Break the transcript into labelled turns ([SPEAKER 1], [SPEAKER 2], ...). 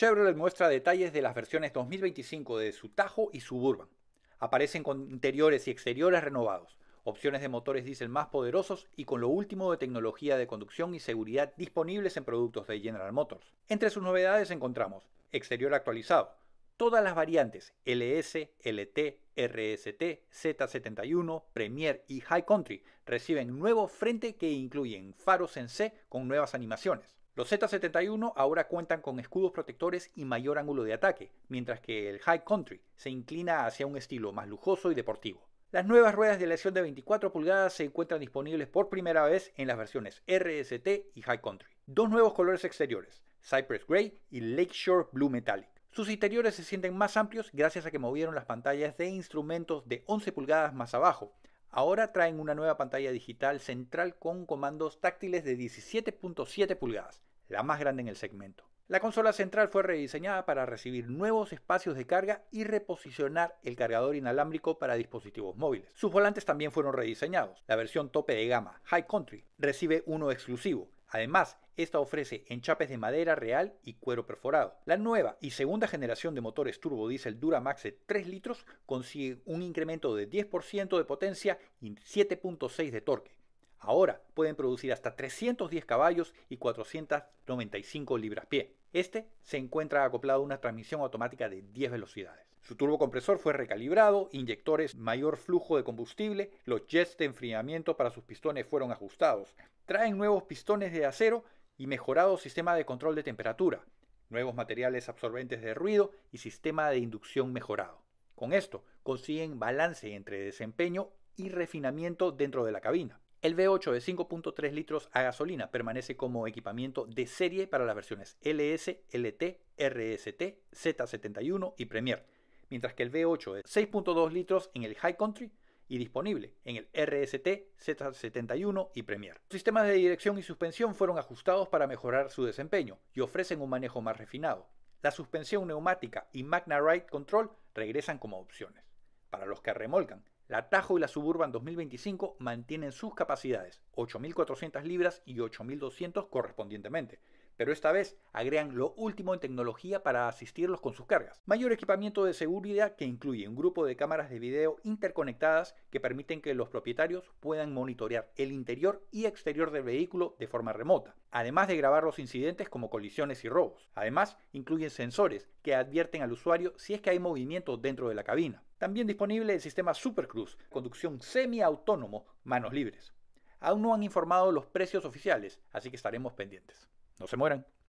[SPEAKER 1] Chevrolet muestra detalles de las versiones 2025 de su Tajo y Suburban. Aparecen con interiores y exteriores renovados, opciones de motores diésel más poderosos y con lo último de tecnología de conducción y seguridad disponibles en productos de General Motors. Entre sus novedades encontramos exterior actualizado, todas las variantes LS, LT, RST, Z71, Premier y High Country reciben nuevo frente que incluyen faros en C con nuevas animaciones. Los Z71 ahora cuentan con escudos protectores y mayor ángulo de ataque, mientras que el High Country se inclina hacia un estilo más lujoso y deportivo. Las nuevas ruedas de aleación de 24 pulgadas se encuentran disponibles por primera vez en las versiones RST y High Country. Dos nuevos colores exteriores, Cypress Gray y Lakeshore Blue Metallic. Sus interiores se sienten más amplios gracias a que movieron las pantallas de instrumentos de 11 pulgadas más abajo, Ahora traen una nueva pantalla digital central con comandos táctiles de 17.7 pulgadas, la más grande en el segmento. La consola central fue rediseñada para recibir nuevos espacios de carga y reposicionar el cargador inalámbrico para dispositivos móviles. Sus volantes también fueron rediseñados. La versión tope de gama, High Country, recibe uno exclusivo, Además, esta ofrece enchapes de madera real y cuero perforado. La nueva y segunda generación de motores turbo diésel Duramax de 3 litros consigue un incremento de 10% de potencia y 7.6 de torque. Ahora pueden producir hasta 310 caballos y 495 libras-pie. Este se encuentra acoplado a una transmisión automática de 10 velocidades. Su turbocompresor fue recalibrado, inyectores mayor flujo de combustible, los jets de enfriamiento para sus pistones fueron ajustados. Traen nuevos pistones de acero y mejorado sistema de control de temperatura, nuevos materiales absorbentes de ruido y sistema de inducción mejorado. Con esto consiguen balance entre desempeño y refinamiento dentro de la cabina. El V8 de 5.3 litros a gasolina permanece como equipamiento de serie para las versiones LS, LT, RST, Z71 y Premier mientras que el V8 de 6.2 litros en el High Country y disponible en el RST, Z71 y Premier. Los sistemas de dirección y suspensión fueron ajustados para mejorar su desempeño y ofrecen un manejo más refinado. La suspensión neumática y Magna Ride Control regresan como opciones. Para los que remolcan, la Tajo y la Suburban 2025 mantienen sus capacidades, 8.400 libras y 8.200 correspondientemente, pero esta vez agregan lo último en tecnología para asistirlos con sus cargas. Mayor equipamiento de seguridad que incluye un grupo de cámaras de video interconectadas que permiten que los propietarios puedan monitorear el interior y exterior del vehículo de forma remota, además de grabar los incidentes como colisiones y robos. Además, incluyen sensores que advierten al usuario si es que hay movimiento dentro de la cabina. También disponible el sistema Cruise, conducción semi-autónomo, manos libres. Aún no han informado los precios oficiales, así que estaremos pendientes. No se mueran.